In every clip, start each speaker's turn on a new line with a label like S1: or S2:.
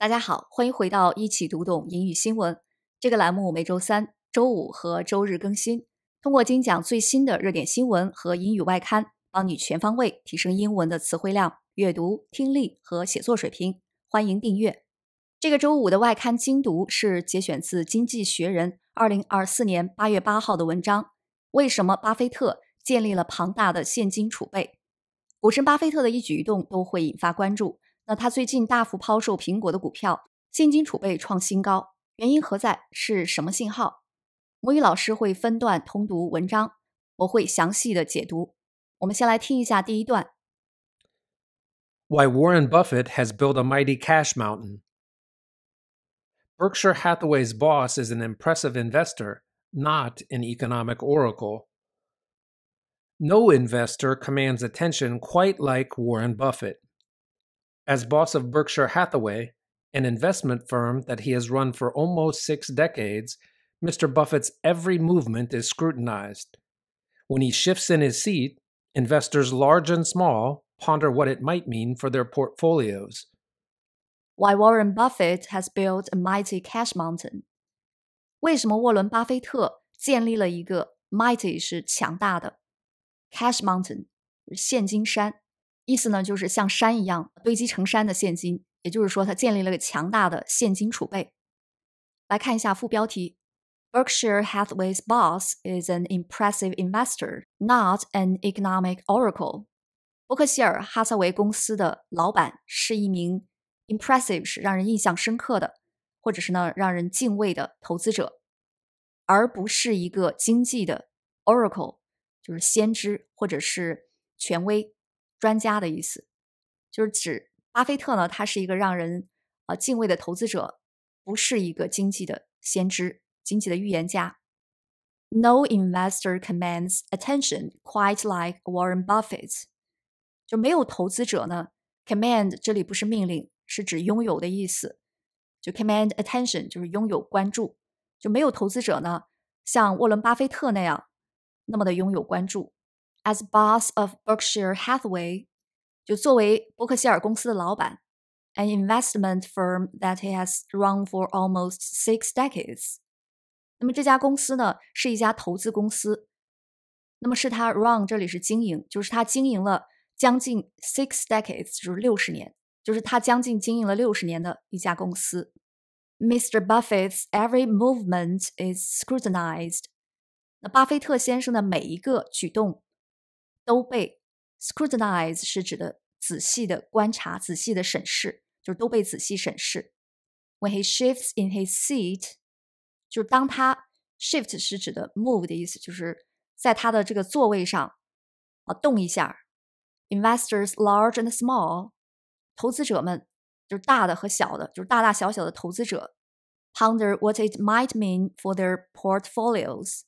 S1: 大家好，欢迎回到一起读懂英语新闻这个栏目，每周三、周五和周日更新。通过精讲最新的热点新闻和英语外刊，帮你全方位提升英文的词汇量、阅读、听力和写作水平。欢迎订阅。这个周五的外刊精读是节选自《经济学人》二零二四年八月八号的文章：为什么巴菲特建立了庞大的现金储备？股神巴菲特的一举一动都会引发关注。那它最近大幅抛售苹果的股票，现金储备创新高，原因何在？是什么信号？母语老师会分段通读文章，我会详细的解读。我们先来听一下第一段。
S2: Why Warren Buffett has built a mighty cash mountain. Berkshire Hathaway's boss is an impressive investor, not an economic oracle. No investor commands attention quite like Warren Buffett. As boss of Berkshire Hathaway, an investment firm that he has run for almost six decades, Mr. Buffett's every movement is scrutinized. When he shifts in his seat, investors large and small ponder what it might mean for their portfolios. Why
S1: Warren Buffett has built a mighty cash mountain. 为什么沃伦·巴菲特建立了一个 mighty 是强大的 cash mountain 现金山意思呢，就是像山一样堆积成山的现金，也就是说，它建立了个强大的现金储备。来看一下副标题：Berkshire Hathaway's boss is an impressive investor, not an economic oracle。伯克希尔·哈撒韦公司的老板是一名 impressive，是让人印象深刻的，或者是呢让人敬畏的投资者，而不是一个经济的 oracle，就是先知或者是权威。专家的意思，就是指巴菲特呢，他是一个让人啊敬畏的投资者，不是一个经济的先知、经济的预言家。No investor commands attention quite like Warren Buffett。就没有投资者呢，command 这里不是命令，是指拥有的意思，就 command attention 就是拥有关注，就没有投资者呢像沃伦巴菲特那样那么的拥有关注。as boss of Berkshire Hathaway，就作为伯克希尔公司的老板，an investment firm that he has run for almost six decades。那么这家公司呢，是一家投资公司。那么是他 run six decades，就是六十年，就是他将近经营了六十年的一家公司。Mr. Buffett's every movement is scrutinized。那巴菲特先生的每一个举动都被 scrutinize 是指的仔细的观察、仔细的审视，就是都被仔细审视。When he shifts in his seat，就是当他 shift 是指的 move 的意思，就是在他的这个座位上啊动一下。Investors large and small，投资者们就是大的和小的，就是大大小小的投资者，ponder what it might mean for their portfolios。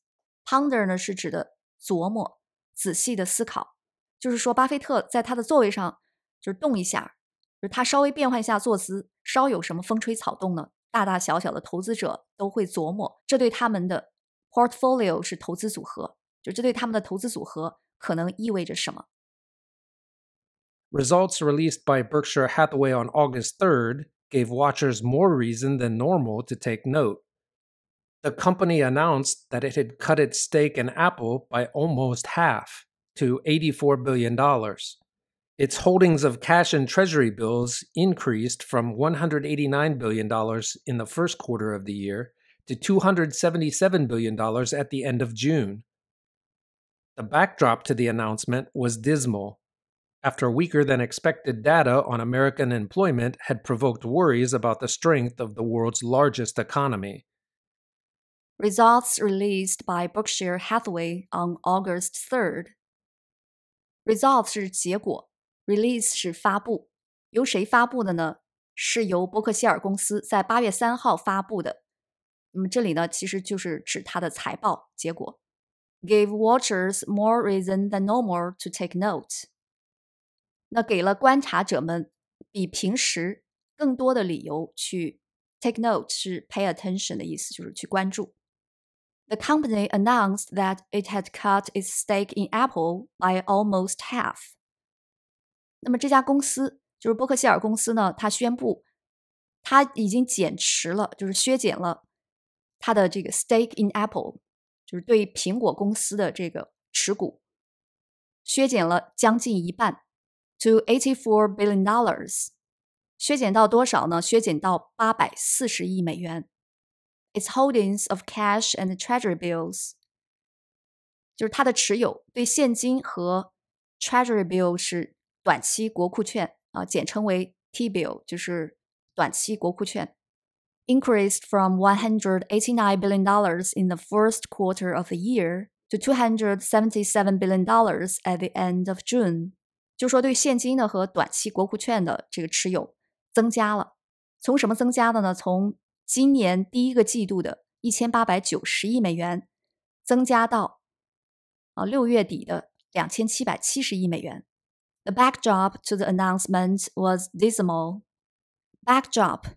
S1: ponder 呢是指的琢磨。仔细的思考，就是说巴菲特在他的座位上就是动一下，就是他稍微变换一下坐姿，稍有什么风吹草动呢，大大小小的投资者都会琢磨，这对他们的 portfolio 是投资组合，就这对他们的投资组合可能意味着什么。
S2: Results released by Berkshire Hathaway on August 3rd gave watchers more reason than normal to take note the company announced that it had cut its stake in Apple by almost half to $84 billion. Its holdings of cash and treasury bills increased from $189 billion in the first quarter of the year to $277 billion at the end of June. The backdrop to the announcement was dismal. After weaker than expected data on American employment had provoked worries about the strength of the world's largest economy.
S1: Results released by Berkshire Hathaway on August 3rd. Result 是结果，release 是发布，由谁发布的呢？是由伯克希尔公司在八月三号发布的。那、嗯、么这里呢，其实就是指它的财报结果。Gave watchers more reason than normal to take note。那给了观察者们比平时更多的理由去 take note，是 pay attention 的意思，就是去关注。the company announced that it had cut its stake in Apple by almost half。那么这家公司就是伯克希尔公司呢，它宣布它已经减持了，就是削减了它的这个 stake in Apple，就是对苹果公司的这个持股削减了将近一半，to eighty four billion dollars。削减到多少呢？削减到八百四十亿美元。its holdings of cash and treasury bills，就是它的持有对现金和 treasury bill 是短期国库券啊，简称为 T bill，就是短期国库券。Increased from 189 billion dollars in the first quarter of the year to 277 billion dollars at the end of June，就说对现金的和短期国库券的这个持有增加了。从什么增加的呢？从今年第一个季度的1890亿美元，增加到，啊六月底的2770亿美元。The backdrop to the announcement was dismal. Backdrop，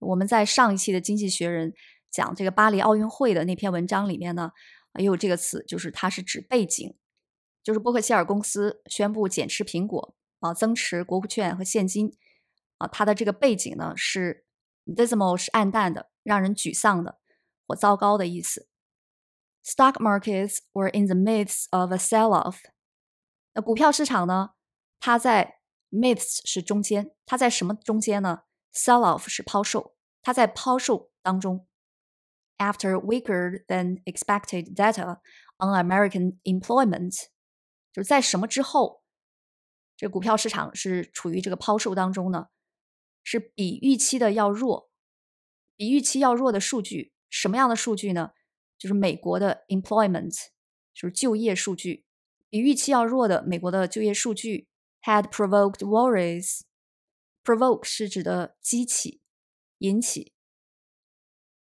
S1: 我们在上一期的《经济学人》讲这个巴黎奥运会的那篇文章里面呢，也有这个词，就是它是指背景，就是伯克希尔公司宣布减持苹果，啊增持国库券和现金，啊它的这个背景呢是。Dismal 是暗淡的、让人沮丧的或糟糕的意思。Stock markets were in the midst of a sell-off。那股票市场呢？它在 midst 是中间，它在什么中间呢？Sell-off 是抛售，它在抛售当中。After weaker than expected data on American employment，就是在什么之后，这股票市场是处于这个抛售当中呢？是比预期的要弱，比预期要弱的数据，什么样的数据呢？就是美国的 employment，就是就业数据，比预期要弱的美国的就业数据，had provoked worries，provoke 是指的激起、引起。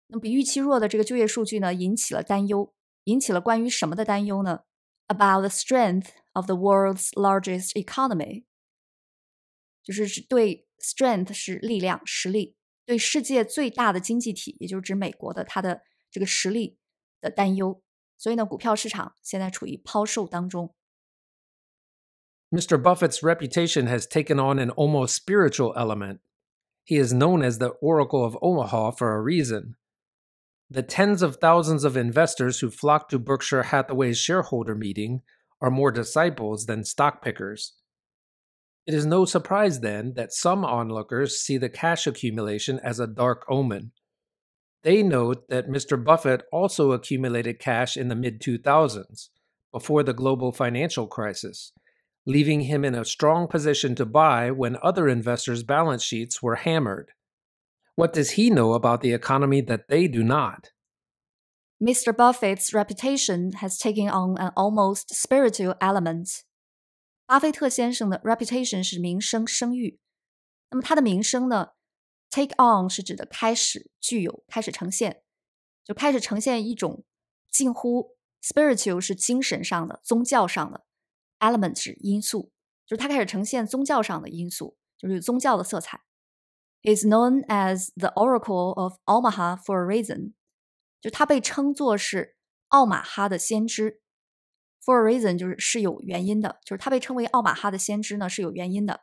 S1: 那么比预期弱的这个就业数据呢，引起了担忧，引起了关于什么的担忧呢？About the strength of the world's largest economy. 就是指对 strength 是力量、实力，对世界最大的经济体，也就是指美国的它的这个实力的担忧。所以呢，股票市场现在处于抛售当中。
S3: Mr.
S2: Buffett's reputation has taken on an almost spiritual element. He is known as the Oracle of Omaha for a reason. The tens of thousands of investors who flock to Berkshire Hathaway's shareholder meeting are more disciples than stock pickers. It is no surprise then that some onlookers see the cash accumulation as a dark omen. They note that Mr. Buffett also accumulated cash in the mid 2000s, before the global financial crisis, leaving him in a strong position to buy when other investors' balance sheets were hammered. What does he know about the economy that they do not?
S1: Mr. Buffett's reputation has taken on an almost spiritual element. 巴菲特先生的 reputation 是名声声誉，那么他的名声呢？take on 是指的开始具有，开始呈现，就开始呈现一种近乎 spiritual 是精神上的、宗教上的 element 是因素，就是他开始呈现宗教上的因素，就是宗教的色彩。is known as the oracle of Omaha for a reason，就他被称作是奥马哈的先知。For a reason，就是是有原因的，就是他被称为奥马哈的先知呢是有原因的。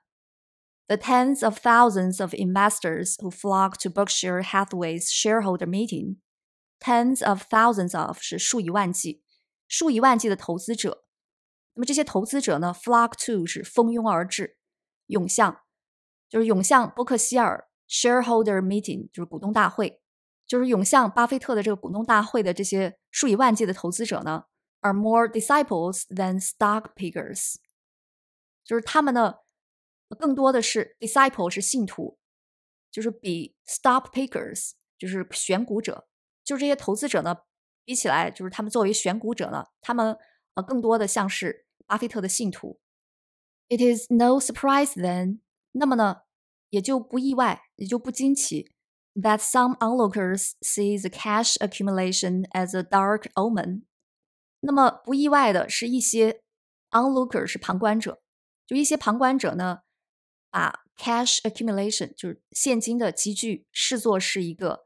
S1: The tens of thousands of investors who flocked to Berkshire Hathaway's shareholder meeting. Tens of thousands of 是数以万计，数以万计的投资者。那么这些投资者呢 f l o c k to 是蜂拥而至，涌向，就是涌向伯克希尔 shareholder meeting，就是股东大会，就是涌向巴菲特的这个股东大会的这些数以万计的投资者呢。are more disciples than stock pickers，就是他们呢更多的是 disciple 是信徒，就是比 stock pickers 就是选股者，就这些投资者呢比起来，就是他们作为选股者呢，他们呃更多的像是巴菲特的信徒。It is no surprise then，那么呢也就不意外，也就不惊奇。that some onlookers see the cash accumulation as a dark omen 那么不意外的是一些 o n l o o k e r 是旁观者，就一些旁观者呢，把 cash accumulation 就是现金的积聚视作是一个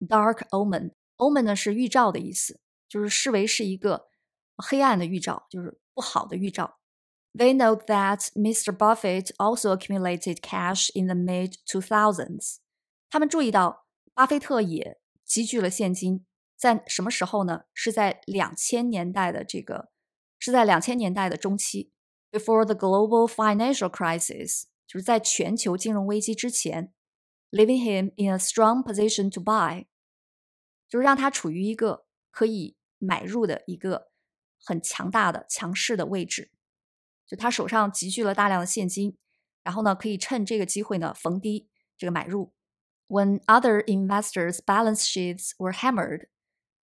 S1: dark omen，omen 呢是预兆的意思，就是视为是一个黑暗的预兆，就是不好的预兆。They know that Mr. Buffett also accumulated cash in the mid 2000s。他们注意到巴菲特也积聚了现金。在什么时候呢？是在两千年代的这个，是在两千年代的中期，before the global financial crisis，就是在全球金融危机之前，leaving him in a strong position to buy，就是让他处于一个可以买入的一个很强大的强势的位置，就他手上积聚了大量的现金，然后呢，可以趁这个机会呢逢低这个买入，when other investors' balance sheets were hammered。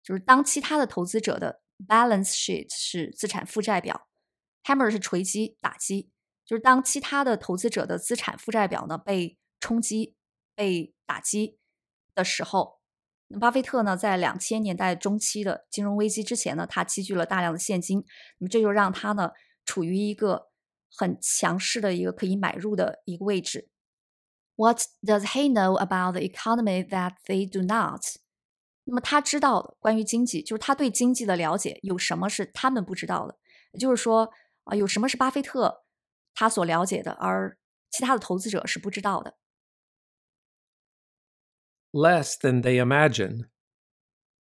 S1: 就是当其他的投资者的 balance sheet 是资产负债表，hammer 是锤击、打击，就是当其他的投资者的资产负债表呢被冲击、被打击的时候，那巴菲特呢在两千年代中期的金融危机之前呢，他积聚了大量的现金，那么这就让他呢处于一个很强势的一个可以买入的一个位置。What does he know about the economy that they do not? 那么他知道的关于经济，就是他对经济的了解有什么是他们不知道的？也就是说啊，有什么是巴菲特他所了解的，而其他的投资者是不知道的。
S2: Less than they imagine.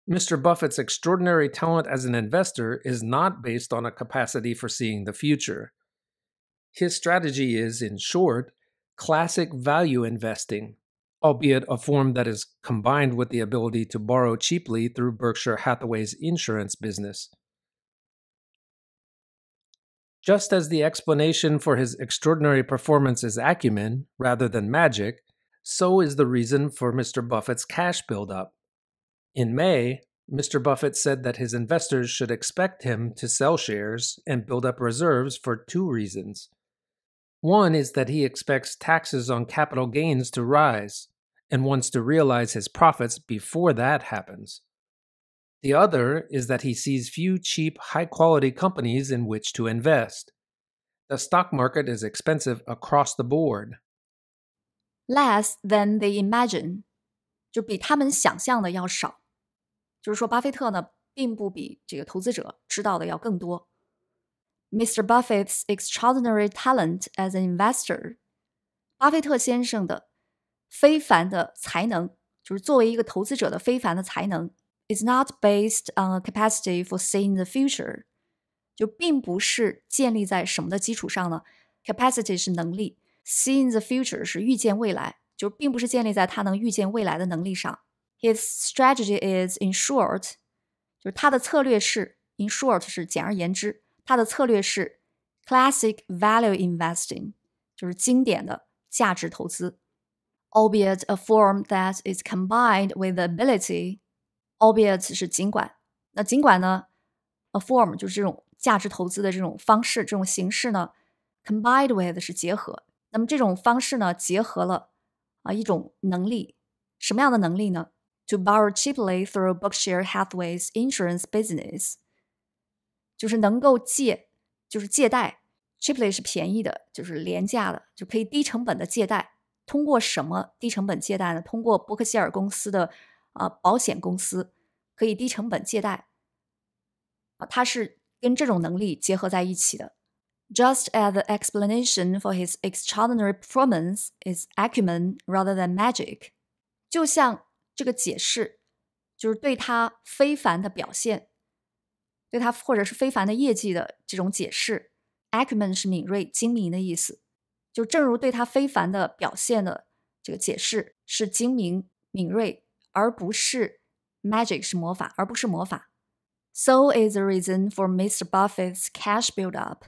S2: Mr. Buffett's extraordinary talent as an investor is not based on a capacity for seeing the future. His strategy is, in short, classic value investing, albeit a form that is combined with the ability to borrow cheaply through Berkshire Hathaway's insurance business. Just as the explanation for his extraordinary performance is acumen rather than magic, so is the reason for Mr. Buffett's cash buildup. In May, Mr. Buffett said that his investors should expect him to sell shares and build up reserves for two reasons. One is that he expects taxes on capital gains to rise and wants to realize his profits before that happens. The other is that he sees few cheap, high quality companies in which to invest. The stock market is expensive across the board.
S1: Less than they imagine，就比他们想象的要少。就是说，巴菲特呢，并不比这个投资者知道的要更多。Mr. Buffett's extraordinary talent as an investor，巴菲特先生的非凡的才能，就是作为一个投资者的非凡的才能，is not based on a capacity for seeing the future，就并不是建立在什么的基础上呢？Capacity 是能力，seeing the future 是预见未来，就并不是建立在他能预见未来的能力上。His strategy is, in short，就是他的策略是，in short 是简而言之。它的策略是 classic value investing，就是经典的价值投资，albeit a form that is combined with the ability。albeit 是尽管，那尽管呢，a form 就是这种价值投资的这种方式、这种形式呢，combined with 是结合。那么这种方式呢，结合了啊一种能力，什么样的能力呢？To borrow cheaply through Berkshire Hathaway's insurance business。就是能够借，就是借贷，cheaply 是便宜的，就是廉价的，就可以低成本的借贷。通过什么低成本借贷呢？通过伯克希尔公司的，呃，保险公司可以低成本借贷。啊，它是跟这种能力结合在一起的。Just as the explanation for his extraordinary performance is acumen rather than magic，就像这个解释，就是对他非凡的表现。对他或者是非凡的业绩的这种解释，acumen 是敏锐精明的意思。就正如对他非凡的表现的这个解释是精明敏锐，而不是 magic 是魔法，而不是魔法。So is the reason for Mr. Buffett's cash buildup。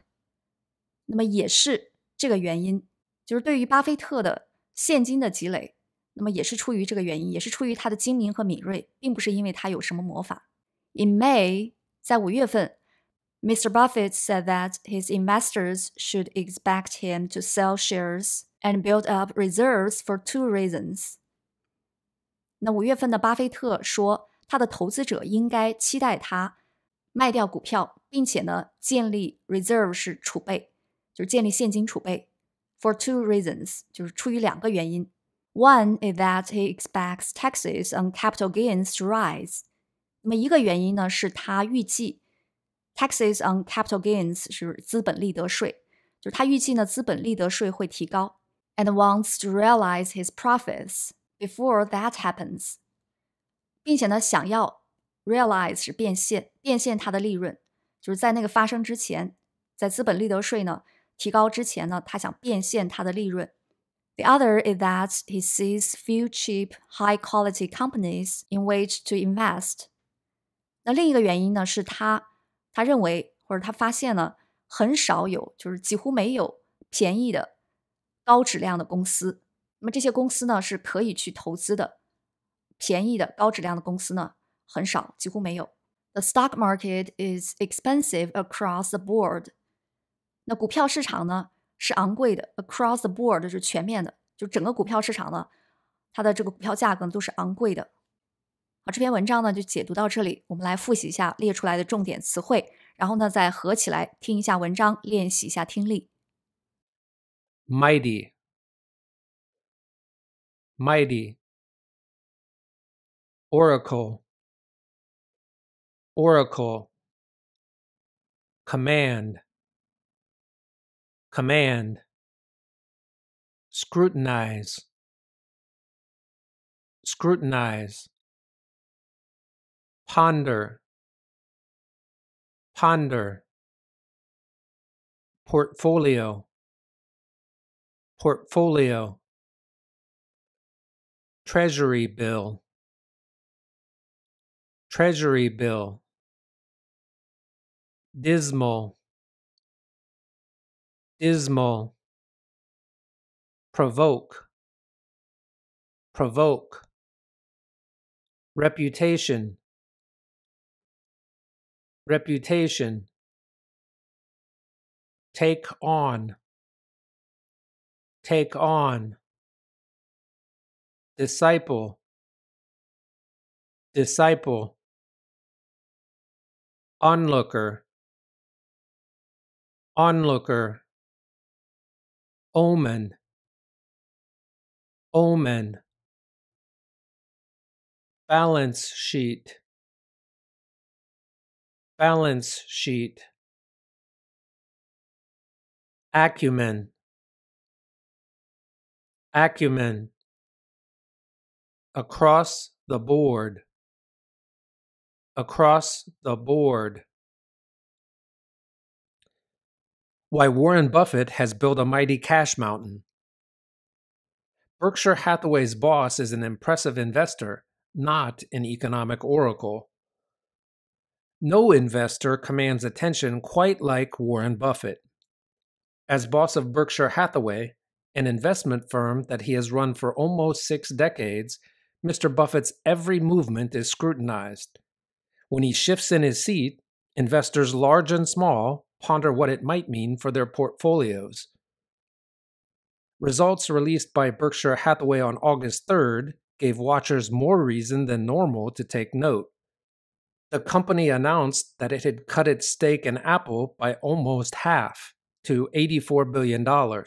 S1: 那么也是这个原因，就是对于巴菲特的现金的积累，那么也是出于这个原因，也是出于他的精明和敏锐，并不是因为他有什么魔法。In May。在五月份，Mr. Buffett said that his investors should expect him to sell shares and build up reserves for two reasons. 那五月份的巴菲特说，他的投资者应该期待他卖掉股票，并且呢建立 reserve 是储备，就是建立现金储备。For two reasons，就是出于两个原因。One is that he expects taxes on capital gains to rise. 那么一个原因呢，是他预计 taxes on capital gains 是资本利得税，就是他预计呢资本利得税会提高，and wants to realize his profits before that happens，并且呢想要 realize 是变现，变现他的利润，就是在那个发生之前，在资本利得税呢提高之前呢，他想变现他的利润。The other is that he sees few cheap, high quality companies in which to invest. 那另一个原因呢，是他，他认为或者他发现呢，很少有，就是几乎没有便宜的高质量的公司。那么这些公司呢，是可以去投资的。便宜的高质量的公司呢，很少，几乎没有。The stock market is expensive across the board。那股票市场呢，是昂贵的。Across the board 是全面的，就整个股票市场呢，它的这个股票价格都是昂贵的。啊，这篇文章呢就解读到这里，我们来复习一下列出来的重点词汇，然后呢再合起来听一下文章，练习一下听力。
S3: Mighty, mighty, oracle, oracle, command, command, scrutinize, scrutinize ponder, ponder, portfolio, portfolio, treasury bill, treasury bill, dismal, dismal, provoke, provoke, reputation, reputation, take on, take on, disciple, disciple, onlooker, onlooker, omen, omen, balance sheet balance sheet, acumen, acumen, across the board, across the board. Why Warren Buffett has built a mighty
S2: cash mountain. Berkshire Hathaway's boss is an impressive investor, not an economic oracle. No investor commands attention quite like Warren Buffett. As boss of Berkshire Hathaway, an investment firm that he has run for almost six decades, Mr. Buffett's every movement is scrutinized. When he shifts in his seat, investors large and small ponder what it might mean for their portfolios. Results released by Berkshire Hathaway on August 3rd gave watchers more reason than normal to take note the company announced that it had cut its stake in Apple by almost half to $84 billion.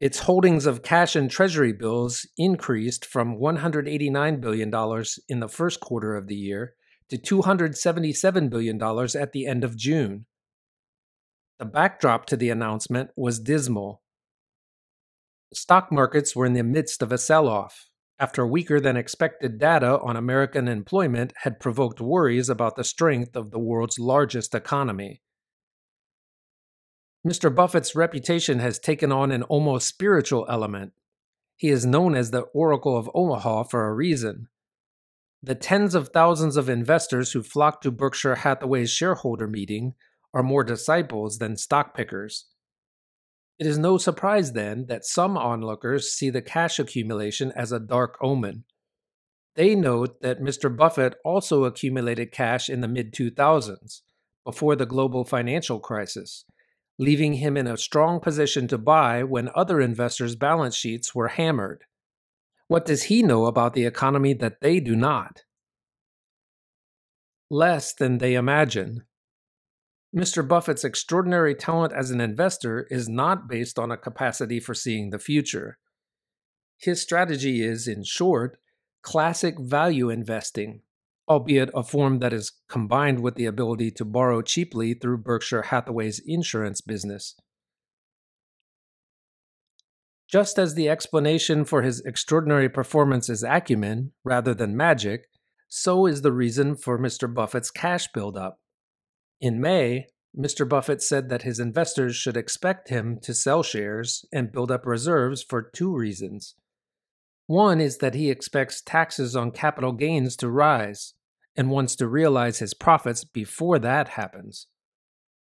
S2: Its holdings of cash and treasury bills increased from $189 billion in the first quarter of the year to $277 billion at the end of June. The backdrop to the announcement was dismal. Stock markets were in the midst of a sell off after weaker than expected data on American employment had provoked worries about the strength of the world's largest economy. Mr. Buffett's reputation has taken on an almost spiritual element. He is known as the Oracle of Omaha for a reason. The tens of thousands of investors who flock to Berkshire Hathaway's shareholder meeting are more disciples than stock pickers. It is no surprise then that some onlookers see the cash accumulation as a dark omen. They note that Mr. Buffett also accumulated cash in the mid 2000s, before the global financial crisis, leaving him in a strong position to buy when other investors' balance sheets were hammered. What does he know about the economy that they do not? Less than they imagine. Mr. Buffett's extraordinary talent as an investor is not based on a capacity for seeing the future. His strategy is, in short, classic value investing, albeit a form that is combined with the ability to borrow cheaply through Berkshire Hathaway's insurance business. Just as the explanation for his extraordinary performance is acumen rather than magic, so is the reason for Mr. Buffett's cash buildup. In May, Mr. Buffett said that his investors should expect him to sell shares and build up reserves for two reasons. One is that he expects taxes on capital gains to rise and wants to realize his profits before that happens.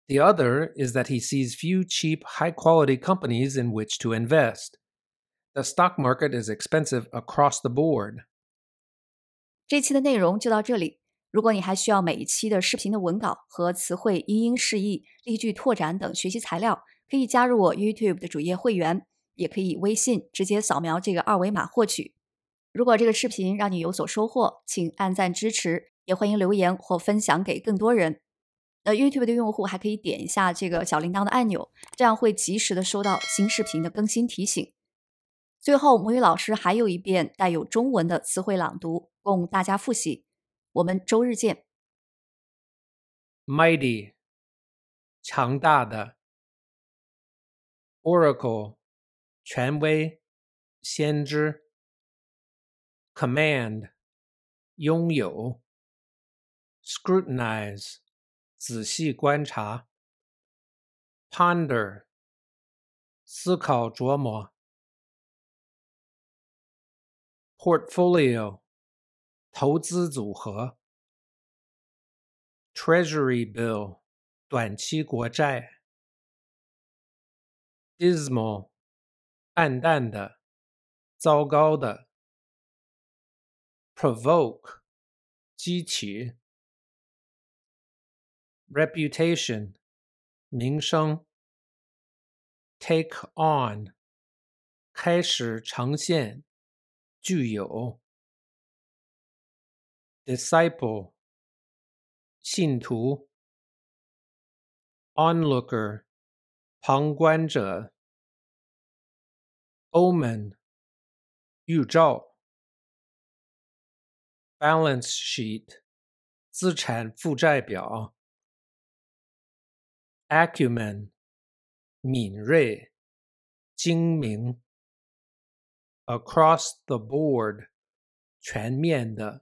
S2: The other is that he sees few cheap, high quality companies in which to invest. The stock market is expensive across the board.
S1: 这期的内容就到这里。如果你还需要每一期的视频的文稿和词汇英音释义、例句拓展等学习材料，可以加入我 YouTube 的主页会员，也可以微信直接扫描这个二维码获取。如果这个视频让你有所收获，请按赞支持，也欢迎留言或分享给更多人。那 YouTube 的用户还可以点一下这个小铃铛的按钮，这样会及时的收到新视频的更新提醒。最后，母语老师还有一遍带有中文的词汇
S3: 朗读，供大家复习。我们周日见。Mighty，强大的。Oracle，权威，先知。Command，拥有。Scrutinize，仔细观察。Ponder，思考琢磨。Portfolio。投资组合，Treasury bill，短期国债，dismal，暗淡的，糟糕的，provoke，激起，reputation，名声，take on，开始呈现，具有。disciple, 信徒，onlooker，旁观者，omen，预兆，balance sheet，资产负债表，acumen，敏锐，精明，across the board，全面的。